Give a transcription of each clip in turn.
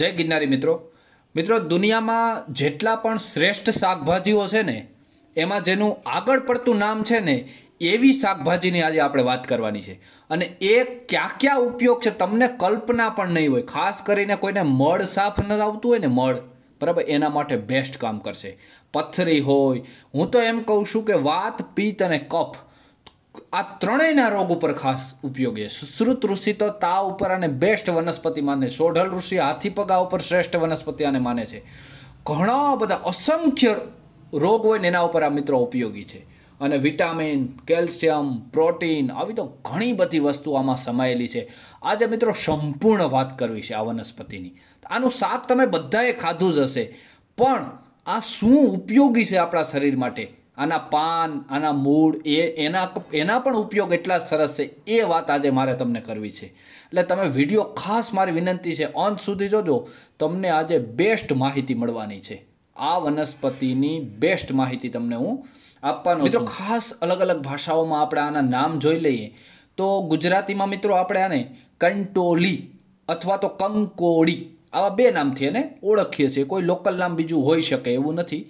જય ગિરનારી મિત્રો મિત્રો દુનિયામાં જેટલા પણ શ્રેષ્ઠ શાકભાજીઓ છે ને એમાં જેનું આગળ પડતું નામ છે ને એવી શાકભાજીની આજે આપણે વાત કરવાની છે અને એ ક્યાં ક્યાં ઉપયોગ છે તમને કલ્પના પણ નહીં હોય ખાસ કરીને કોઈને મળ સાફ ન આવતું હોય ને મળ બરાબર એના માટે બેસ્ટ કામ કરશે પથરી હોય હું તો એમ કહું છું કે વાત પિત્ત અને કફ આ ત્રણેયના રોગ ઉપર ખાસ ઉપયોગી સુશ્રુત ઋષિ તો તા ઉપર અને બેસ્ટ વનસ્પતિ માને સોઢલ ઋષિ હાથીપગા ઉપર શ્રેષ્ઠ વનસ્પતિ આને માને છે ઘણા બધા અસંખ્ય રોગ હોય એના ઉપર આ મિત્રો ઉપયોગી છે અને વિટામિન કેલ્શિયમ પ્રોટીન આવી તો ઘણી બધી વસ્તુ આમાં સમાયેલી છે આજે મિત્રો સંપૂર્ણ વાત કરવી છે આ વનસ્પતિની આનું શાક તમે બધાએ ખાધું જ હશે પણ આ શું ઉપયોગી છે આપણા શરીર માટે આના પાન આના મૂળ એ એના એના પણ ઉપયોગ એટલા સરસ છે એ વાત આજે મારે તમને કરવી છે એટલે તમે વિડીયો ખાસ મારી વિનંતી છે અંત સુધી જોજો તમને આજે બેસ્ટ માહિતી મળવાની છે આ વનસ્પતિની બેસ્ટ માહિતી તમને હું આપવાનો મિત્રો ખાસ અલગ અલગ ભાષાઓમાં આપણે આના નામ જોઈ લઈએ તો ગુજરાતીમાં મિત્રો આપણે આને કંટોલી અથવા તો કંકોળી આવા બે નામથી એને ઓળખીએ છીએ કોઈ લોકલ નામ બીજું હોઈ શકે એવું નથી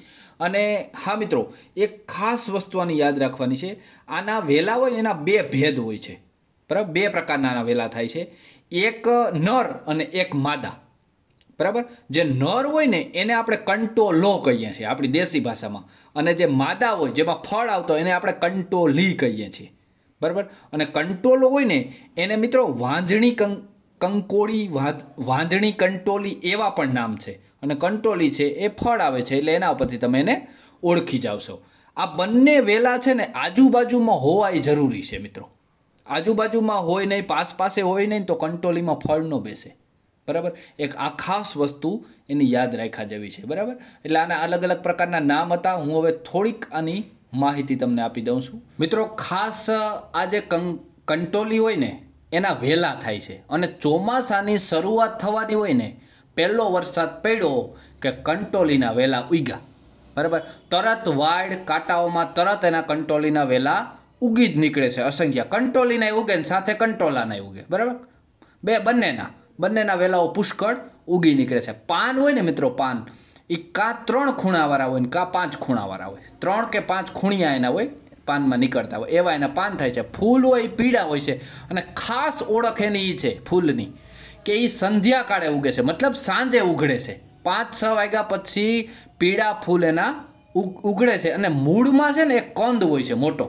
અને હા મિત્રો એક ખાસ વસ્તુ આની યાદ રાખવાની છે આના વેલા હોય એના બે ભેદ હોય છે બરાબર બે પ્રકારના આના વેલા થાય છે એક નર અને એક માદા બરાબર જે નર હોય ને એને આપણે કંટોલો કહીએ છીએ આપણી દેશી ભાષામાં અને જે માદા હોય જેમાં ફળ આવતો એને આપણે કંટોલી કહીએ છીએ બરાબર અને કંટોલો હોય ને એને મિત્રો વાંજણી કંકોળી વાંજણી કંટોલી એવા પણ નામ છે અને કંટ્રોલી છે એ ફળ આવે છે એટલે એના ઉપરથી તમે એને ઓળખી જાવશો આ બંને વેલા છે ને આજુબાજુમાં હોવાય જરૂરી છે મિત્રો આજુબાજુમાં હોય નહીં પાસ પાસે હોય નહીં તો કંટ્રોલીમાં ફળ ન બેસે બરાબર એક આ ખાસ વસ્તુ એની યાદ રાખ્યા જેવી છે બરાબર એટલે આના અલગ અલગ પ્રકારના નામ હતા હું હવે થોડીક આની માહિતી તમને આપી દઉં છું મિત્રો ખાસ આ જે કંટોલી હોય ને એના વહેલા થાય છે અને ચોમાસાની શરૂઆત થવાની હોય ને પહેલો વરસાદ પડ્યો કે કંટોલીના વેલા ઉગ્યા બરાબર તરત વાડ કાંટાઓમાં તરત એના કંટોલીના વેલા ઉગી જ નીકળે છે અસંખ્ય કંટોલીના ઉગે ને સાથે કંટોલાના ઉગે બરાબર બે બંનેના બંનેના વેલાઓ પુષ્કળ ઉગી નીકળે છે પાન હોય ને મિત્રો પાન એ કાં ત્રણ ખૂણાવાળા હોય ને કાં પાંચ ખૂણાવાળા હોય ત્રણ કે પાંચ ખૂણિયા એના હોય પાનમાં નીકળતા હોય એવા એના પાન થાય છે ફૂલ હોય પીળા હોય છે અને ખાસ ઓળખ એની એ છે ફૂલની કે એ સંધ્યાકાળે ઉગે છે મતલબ સાંજે ઉઘડે છે પાંચ છ વાગ્યા પછી પીળા ફૂલ એના ઉઘડે છે અને મૂળમાં છે ને એક કંદ હોય છે મોટો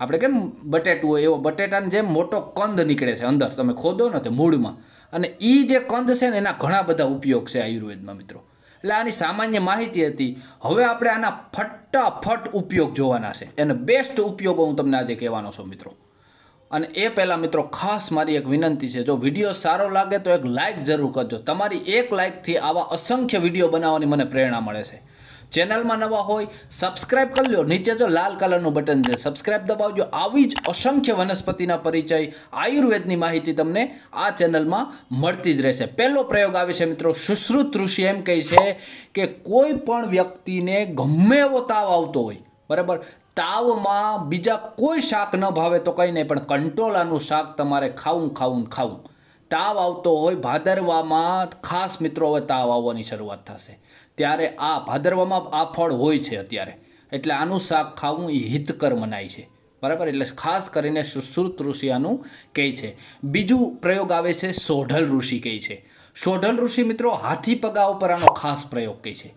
આપણે કેમ બટેટું હોય એવો બટેટાને જેમ મોટો કંદ નીકળે છે અંદર તમે ખોદો ને તો મૂળમાં અને એ જે કંદ છે ને એના ઘણા બધા ઉપયોગ છે આયુર્વેદમાં મિત્રો એટલે આની સામાન્ય માહિતી હતી હવે આપણે આના ફટાફટ ઉપયોગ જોવાના છે એને બેસ્ટ ઉપયોગો હું તમને આજે કહેવાનો છું મિત્રો અને એ પહેલાં મિત્રો ખાસ મારી એક વિનંતી છે જો વિડીયો સારો લાગે તો એક લાઇક જરૂર કરજો તમારી એક લાઇકથી આવા અસંખ્ય વિડીયો બનાવવાની મને પ્રેરણા મળે છે ચેનલમાં નવા હોય સબસ્ક્રાઇબ કરી લો નીચે જો લાલ કલરનું બટન છે સબસ્ક્રાઇબ દબાવજો આવી જ અસંખ્ય વનસ્પતિના પરિચય આયુર્વેદની માહિતી તમને આ ચેનલમાં મળતી જ રહેશે પહેલો પ્રયોગ આવે છે મિત્રો સુશ્રુત ઋષિ એમ કહે છે કે કોઈ પણ વ્યક્તિને ગમે એવો તાવ આવતો હોય બરાબર તાવમાં બીજા કોઈ શાક ન ભાવે તો કંઈ નહીં પણ કંટોલાનું શાક તમારે ખાવું ખાવું ખાવું તાવ આવતો હોય ભાદરવામાં ખાસ મિત્રો હવે તાવ આવવાની શરૂઆત થશે ત્યારે આ ભાદરવામાં આ ફળ હોય છે અત્યારે એટલે આનું શાક ખાવું એ હિતકર મનાય છે બરાબર એટલે ખાસ કરીને સુશ્રુત ઋષિ આનું કહે છે બીજું પ્રયોગ આવે છે સોઢલ ઋષિ કહે છે સોઢલ ઋષિ મિત્રો હાથી પગા ઉપર આનો ખાસ પ્રયોગ કહે છે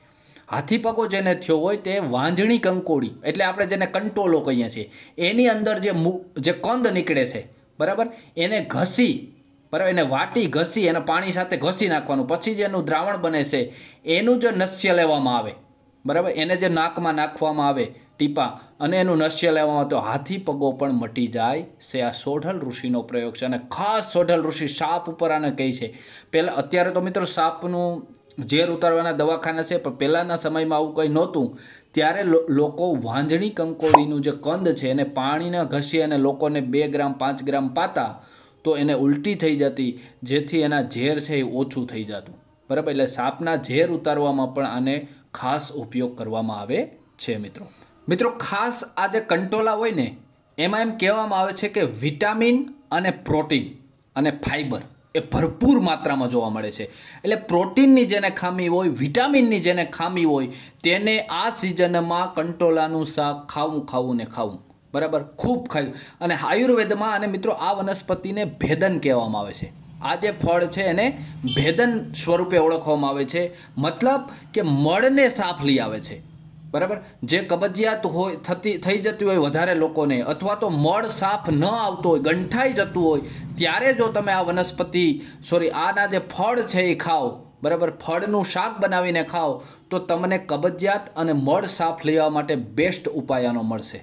હાથીપગો જેને થયો હોય તે વાંજણી કંકોડી એટલે આપણે જેને કંટોલો કહીએ છીએ એની અંદર જે મુ જે કંદ નીકળે છે બરાબર એને ઘસી બરાબર એને વાટી ઘસી એને પાણી સાથે ઘસી નાખવાનું પછી જે એનું દ્રાવણ બને છે એનું જે નસ્ય લેવામાં આવે બરાબર એને જે નાકમાં નાખવામાં આવે ટીપા અને એનું નસ્ય લેવામાં તો હાથી પગો પણ મટી જાય છે આ સોઢલ ઋષિનો પ્રયોગ છે અને ખાસ સોઢલ ઋષિ સાપ ઉપર આને કહે છે પહેલાં અત્યારે તો મિત્રો સાપનું ઝેર ઉતારવાના દવાખાના છે પણ પહેલાંના સમયમાં આવું કંઈ નહોતું ત્યારે લોકો વાંજણી કંકોડીનું જે કંદ છે એને પાણીના ઘસી અને લોકોને બે ગ્રામ પાંચ ગ્રામ પાતા તો એને ઉલટી થઈ જતી જેથી એના ઝેર છે એ ઓછું થઈ જતું બરાબર એટલે સાપના ઝેર ઉતારવામાં પણ આને ખાસ ઉપયોગ કરવામાં આવે છે મિત્રો મિત્રો ખાસ આ જે કંટોલા હોય ને એમાં એમ કહેવામાં આવે છે કે વિટામિન અને પ્રોટીન અને ફાઈબર એ ભરપૂર માત્રામાં જોવા મળે છે એટલે પ્રોટીનની જેને ખામી હોય વિટામિનની જેને ખામી હોય તેને આ સિઝનમાં કંટોલાનું શાક ખાવું ખાવું ને ખાવું બરાબર ખૂબ ખાવું અને આયુર્વેદમાં અને મિત્રો આ વનસ્પતિને ભેદન કહેવામાં આવે છે આ જે ફળ છે એને ભેદન સ્વરૂપે ઓળખવામાં આવે છે મતલબ કે મળને સાફ લઈ આવે છે બરાબર જે કબજિયાત હોય થતી થઈ જતી હોય વધારે લોકોને અથવા તો મળ સાફ ન આવતો હોય ગંઠાઈ જતું હોય ત્યારે જો તમે આ વનસ્પતિ સોરી આના જે ફળ છે એ ખાઓ બરાબર ફળનું શાક બનાવીને ખાઓ તો તમને કબજિયાત અને મળ સાફ લેવા માટે બેસ્ટ ઉપાય આનો મળશે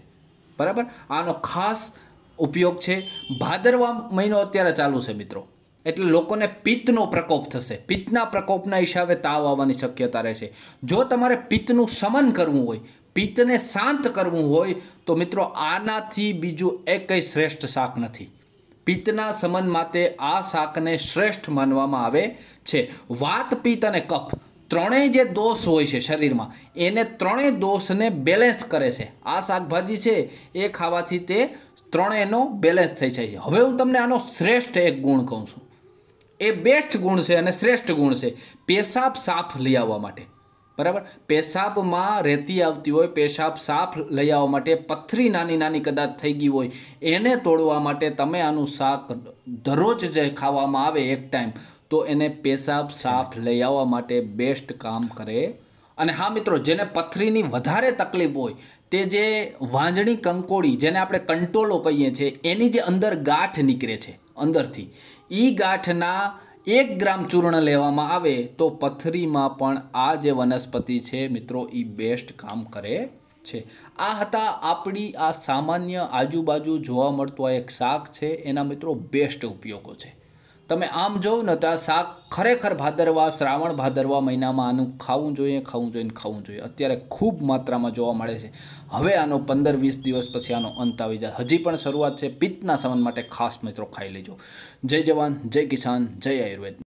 બરાબર આનો ખાસ ઉપયોગ છે ભાદરવા મહિનો અત્યારે ચાલુ છે મિત્રો એટલે લોકોને પિત્તનો પ્રકોપ થશે પિત્તના પ્રકોપના હિસાબે તાવ આવવાની શક્યતા રહેશે જો તમારે પિત્તનું શમન કરવું હોય પિત્તને શાંત કરવું હોય તો મિત્રો આનાથી બીજું એકેય શ્રેષ્ઠ શાક નથી પિત્તના શમન માટે આ શાકને શ્રેષ્ઠ માનવામાં આવે છે વાત પિત્ત અને કફ ત્રણેય જે દોષ હોય છે શરીરમાં એને ત્રણેય દોષને બેલેન્સ કરે છે આ શાકભાજી છે એ ખાવાથી તે ત્રણેયનો બેલેન્સ થઈ જાય છે હવે હું તમને આનો શ્રેષ્ઠ એક ગુણ કહું છું એ બેસ્ટ ગુણ છે અને શ્રેષ્ઠ ગુણ છે પેશાબ સાફ લઈ આવવા માટે બરાબર પેશાબમાં રહેતી આવતી હોય પેશાબ સાફ લઈ આવવા માટે પથરી નાની નાની કદાચ થઈ ગઈ હોય એને તોડવા માટે તમે આનું શાક દરરોજ જે ખાવામાં આવે એક ટાઈમ તો એને પેશાબ સાફ લઈ આવવા માટે બેસ્ટ કામ કરે અને હા મિત્રો જેને પથરીની વધારે તકલીફ હોય તે જે વાંજણી કંકોડી જેને આપણે કંટોલો કહીએ છીએ એની જે અંદર ગાંઠ નીકળે છે અંદરથી ઈ ગાંઠના એક ગ્રામ ચૂર્ણ લેવામાં આવે તો પથરીમાં પણ આ જે વનસ્પતિ છે મિત્રો એ બેસ્ટ કામ કરે છે આ હતા આપણી આ સામાન્ય આજુબાજુ જોવા મળતું આ એક શાક છે એના મિત્રો બેસ્ટ ઉપયોગો છે તમે આમ જોઉં ને તો આ શાક ખરેખર ભાદરવા શ્રાવણ ભાદરવા મહિનામાં આનું ખાવું જોઈએ ખાવું જોઈએ ખાવું જોઈએ અત્યારે ખૂબ માત્રામાં જોવા મળે છે હવે આનો પંદર વીસ દિવસ પછી આનો અંત આવી જાય હજી પણ શરૂઆત છે પિત્તના સંબંધ માટે ખાસ મિત્રો ખાઈ લેજો જય જવાન જય કિસાન જય આયુર્વેદ